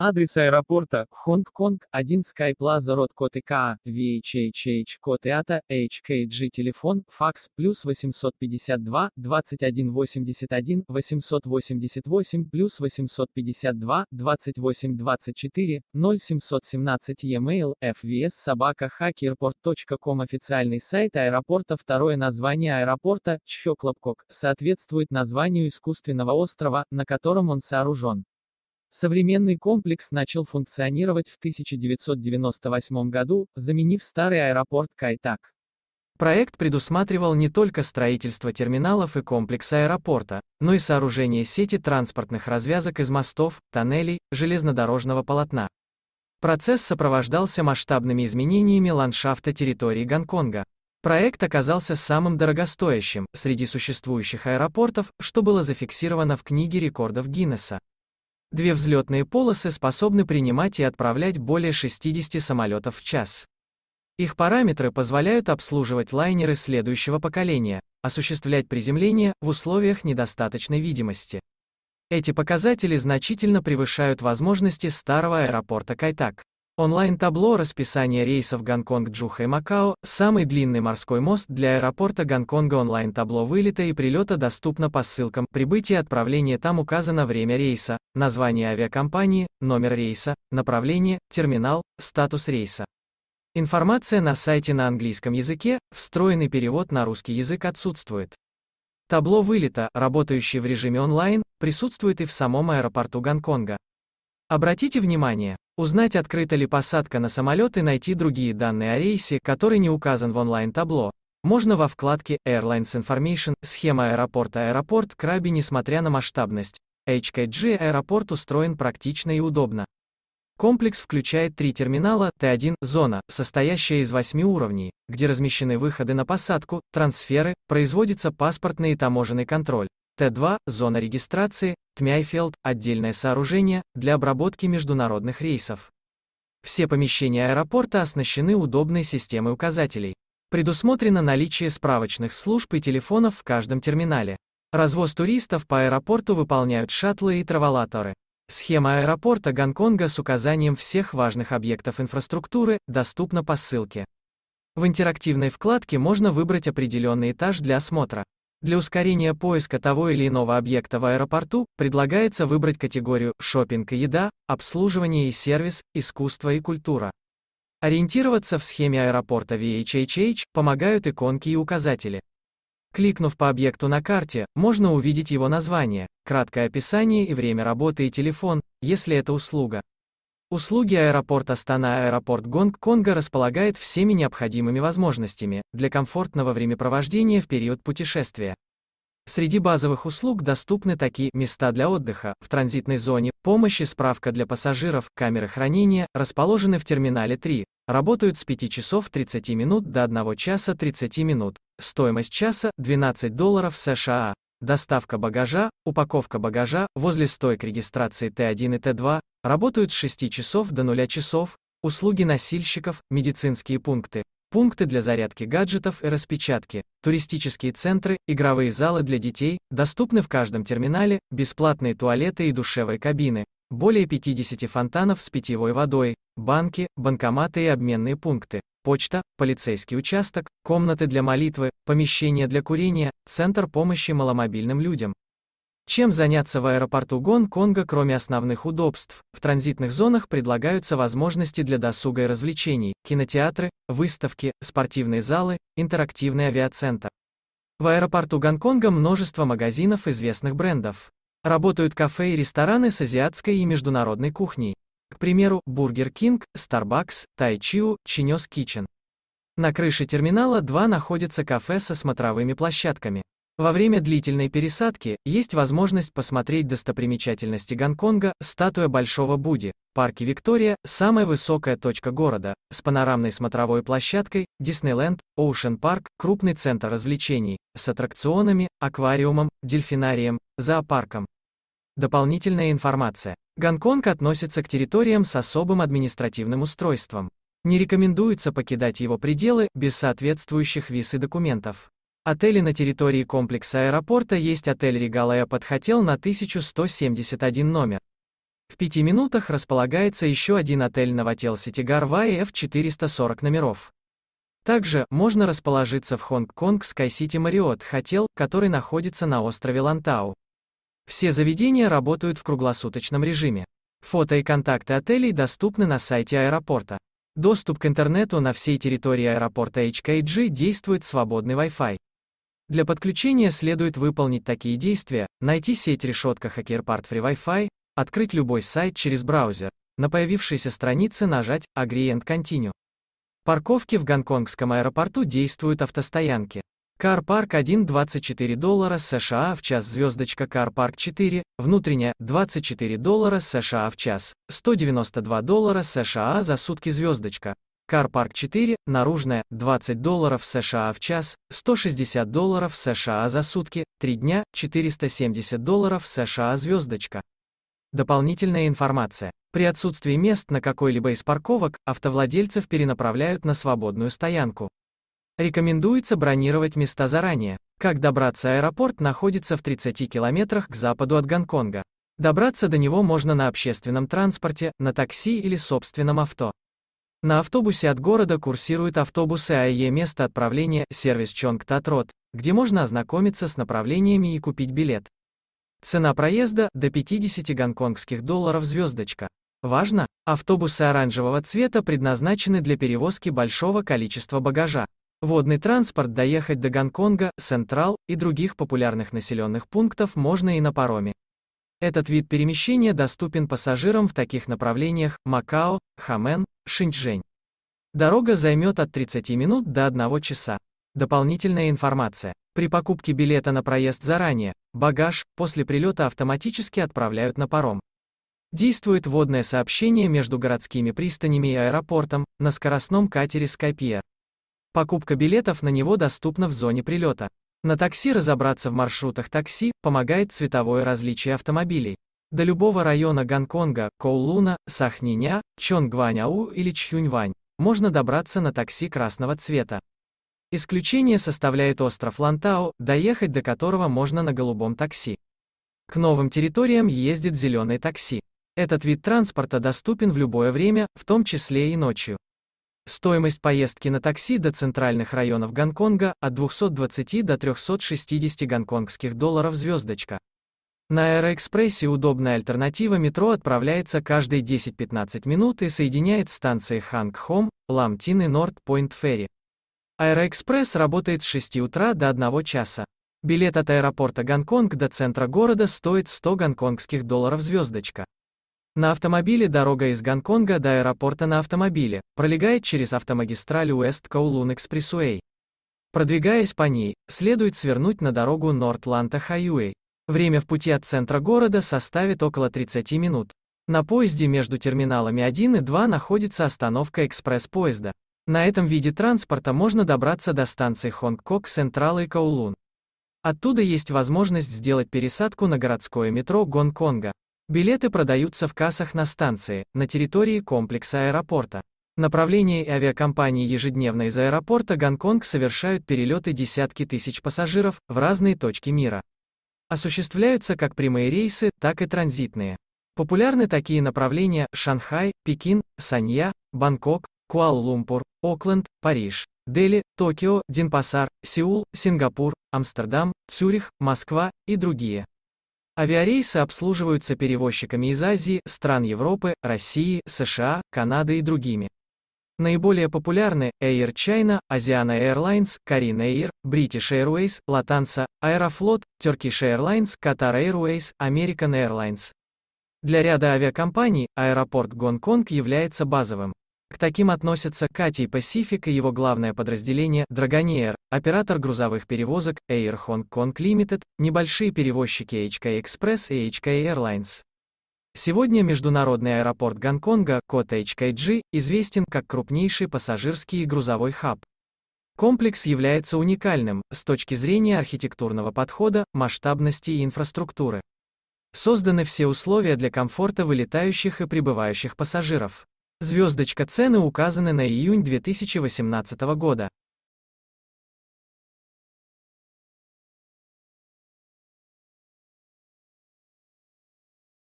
Адрес аэропорта – Хонг-Конг, 1 Sky Plaza Road, код ИКА, VHHH, код ИАТА, HKG, телефон, факс, плюс 852, 2181, 888, плюс 852, 2824, 0717, e-mail, fvs собака hackerport.com Официальный сайт аэропорта Второе название аэропорта, Чхёклапкок, соответствует названию искусственного острова, на котором он сооружен. Современный комплекс начал функционировать в 1998 году, заменив старый аэропорт Кайтак. Проект предусматривал не только строительство терминалов и комплекса аэропорта, но и сооружение сети транспортных развязок из мостов, тоннелей, железнодорожного полотна. Процесс сопровождался масштабными изменениями ландшафта территории Гонконга. Проект оказался самым дорогостоящим среди существующих аэропортов, что было зафиксировано в книге рекордов Гиннесса. Две взлетные полосы способны принимать и отправлять более 60 самолетов в час. Их параметры позволяют обслуживать лайнеры следующего поколения, осуществлять приземление в условиях недостаточной видимости. Эти показатели значительно превышают возможности старого аэропорта Кайтак. Онлайн-табло расписания рейсов Гонконг-Джуха и Макао, самый длинный морской мост для аэропорта Гонконга онлайн-табло вылета и прилета доступно по ссылкам «Прибытие и отправление» там указано время рейса, название авиакомпании, номер рейса, направление, терминал, статус рейса. Информация на сайте на английском языке, встроенный перевод на русский язык отсутствует. Табло вылета, работающее в режиме онлайн, присутствует и в самом аэропорту Гонконга. Обратите внимание, Узнать, открыта ли посадка на самолет и найти другие данные о рейсе, который не указан в онлайн-табло, можно во вкладке Airlines Information, схема аэропорта Аэропорт Краби несмотря на масштабность. HKG аэропорт устроен практично и удобно. Комплекс включает три терминала, Т1, зона, состоящая из восьми уровней, где размещены выходы на посадку, трансферы, производится паспортный и таможенный контроль. Т-2, зона регистрации, Тмяйфелд, отдельное сооружение, для обработки международных рейсов. Все помещения аэропорта оснащены удобной системой указателей. Предусмотрено наличие справочных служб и телефонов в каждом терминале. Развоз туристов по аэропорту выполняют шаттлы и траволаторы. Схема аэропорта Гонконга с указанием всех важных объектов инфраструктуры доступна по ссылке. В интерактивной вкладке можно выбрать определенный этаж для осмотра. Для ускорения поиска того или иного объекта в аэропорту предлагается выбрать категорию «шоппинг и еда», «обслуживание и сервис», «искусство и культура». Ориентироваться в схеме аэропорта VHHH помогают иконки и указатели. Кликнув по объекту на карте, можно увидеть его название, краткое описание и время работы и телефон, если это услуга. Услуги аэропорт Астана Аэропорт Гонг-Конга располагает всеми необходимыми возможностями для комфортного времяпровождения в период путешествия. Среди базовых услуг доступны такие места для отдыха, в транзитной зоне, помощь и справка для пассажиров, камеры хранения, расположены в терминале 3, работают с 5 часов 30 минут до 1 часа 30 минут, стоимость часа – 12 долларов США. Доставка багажа, упаковка багажа возле стойк регистрации Т1 и Т2 работают с 6 часов до 0 часов, услуги носильщиков, медицинские пункты, пункты для зарядки гаджетов и распечатки, туристические центры, игровые залы для детей, доступны в каждом терминале, бесплатные туалеты и душевые кабины, более 50 фонтанов с питьевой водой, банки, банкоматы и обменные пункты почта, полицейский участок, комнаты для молитвы, помещение для курения, центр помощи маломобильным людям. Чем заняться в аэропорту Гонконга, кроме основных удобств? В транзитных зонах предлагаются возможности для досуга и развлечений, кинотеатры, выставки, спортивные залы, интерактивный авиацентр. В аэропорту Гонконга множество магазинов известных брендов. Работают кафе и рестораны с азиатской и международной кухней. К примеру, Burger King, Starbucks, Тайчиу, Чинёс Kitchen. На крыше терминала 2 находится кафе со смотровыми площадками. Во время длительной пересадки есть возможность посмотреть достопримечательности Гонконга, статуя Большого Будди, парки Виктория, самая высокая точка города, с панорамной смотровой площадкой, Диснейленд, Оушен Парк, крупный центр развлечений, с аттракционами, аквариумом, дельфинарием, зоопарком. Дополнительная информация. Гонконг относится к территориям с особым административным устройством. Не рекомендуется покидать его пределы без соответствующих виз и документов. Отели на территории комплекса аэропорта есть отель Регал Эпот а Хотел на 1171 номер. В пяти минутах располагается еще один отель Новотел Сити Гарва и F440 номеров. Также, можно расположиться в Хонг-Конг Скай Сити Мариот Хотел, который находится на острове Лантау. Все заведения работают в круглосуточном режиме. Фото и контакты отелей доступны на сайте аэропорта. Доступ к интернету на всей территории аэропорта HKG действует свободный Wi-Fi. Для подключения следует выполнить такие действия, найти сеть решетка HackerPart Free Wi-Fi, открыть любой сайт через браузер, на появившейся странице нажать «Agree and Continue». Парковки в гонконгском аэропорту действуют автостоянки. CarPark 1 24 доллара США в час звездочка CarPark 4, внутренняя 24 доллара США в час, 192 доллара США за сутки звездочка. CarPark 4, наружная 20 долларов США в час, 160 долларов США за сутки, 3 дня, 470 долларов США звездочка. Дополнительная информация. При отсутствии мест на какой-либо из парковок, автовладельцев перенаправляют на свободную стоянку. Рекомендуется бронировать места заранее. Как добраться аэропорт находится в 30 километрах к западу от Гонконга. Добраться до него можно на общественном транспорте, на такси или собственном авто. На автобусе от города курсируют автобусы АЕ место отправления сервис Чонг Татрот, где можно ознакомиться с направлениями и купить билет. Цена проезда – до 50 гонконгских долларов звездочка. Важно, автобусы оранжевого цвета предназначены для перевозки большого количества багажа. Водный транспорт доехать до Гонконга, Централ и других популярных населенных пунктов можно и на пароме. Этот вид перемещения доступен пассажирам в таких направлениях Макао, Хамен, Шинчжэнь. Дорога займет от 30 минут до 1 часа. Дополнительная информация. При покупке билета на проезд заранее, багаж после прилета автоматически отправляют на паром. Действует водное сообщение между городскими пристанями и аэропортом на скоростном катере Skypier. Покупка билетов на него доступна в зоне прилета. На такси разобраться в маршрутах такси помогает цветовое различие автомобилей. До любого района Гонконга, Коулуна, Сахниня, Чонгваняу или Чхюньвань можно добраться на такси красного цвета. Исключение составляет остров Лантау, доехать до которого можно на голубом такси. К новым территориям ездит зеленое такси. Этот вид транспорта доступен в любое время, в том числе и ночью. Стоимость поездки на такси до центральных районов Гонконга от 220 до 360 гонконгских долларов звездочка. На Аэроэкспрессе удобная альтернатива метро отправляется каждые 10-15 минут и соединяет станции Хангхом, Ламтин и Норд-Пойнт Ферри. Аэроэкспресс работает с 6 утра до 1 часа. Билет от аэропорта Гонконг до центра города стоит 100 гонконгских долларов звездочка. На автомобиле дорога из Гонконга до аэропорта на автомобиле пролегает через автомагистраль Уэст Коулун Экспрессуэй. Продвигаясь по ней, следует свернуть на дорогу Нортланта Хайуэй. Время в пути от центра города составит около 30 минут. На поезде между терминалами 1 и 2 находится остановка экспресс-поезда. На этом виде транспорта можно добраться до станций хонг Централ и Коулун. Оттуда есть возможность сделать пересадку на городское метро Гонконга. Билеты продаются в кассах на станции, на территории комплекса аэропорта. Направлении авиакомпании ежедневно из аэропорта Гонконг совершают перелеты десятки тысяч пассажиров в разные точки мира. Осуществляются как прямые рейсы, так и транзитные. Популярны такие направления Шанхай, Пекин, Санья, Бангкок, Куала-Лумпур, Окленд, Париж, Дели, Токио, Динпасар, Сеул, Сингапур, Амстердам, Цюрих, Москва и другие. Авиарейсы обслуживаются перевозчиками из Азии, стран Европы, России, США, Канады и другими. Наиболее популярны Air China, Asiana Airlines, Korean Air, British Airways, Lufthansa, Aeroflot, Turkish Airlines, Qatar Airways, American Airlines. Для ряда авиакомпаний аэропорт Гонконг является базовым. К таким относятся Кати Pacific и его главное подразделение Dragonair, оператор грузовых перевозок Air Hong Kong Limited, небольшие перевозчики HK Express и HK Airlines. Сегодня международный аэропорт Гонконга, код HKG, известен как крупнейший пассажирский и грузовой хаб. Комплекс является уникальным с точки зрения архитектурного подхода, масштабности и инфраструктуры. Созданы все условия для комфорта вылетающих и прибывающих пассажиров. Звездочка Цены указаны на июнь 2018 года.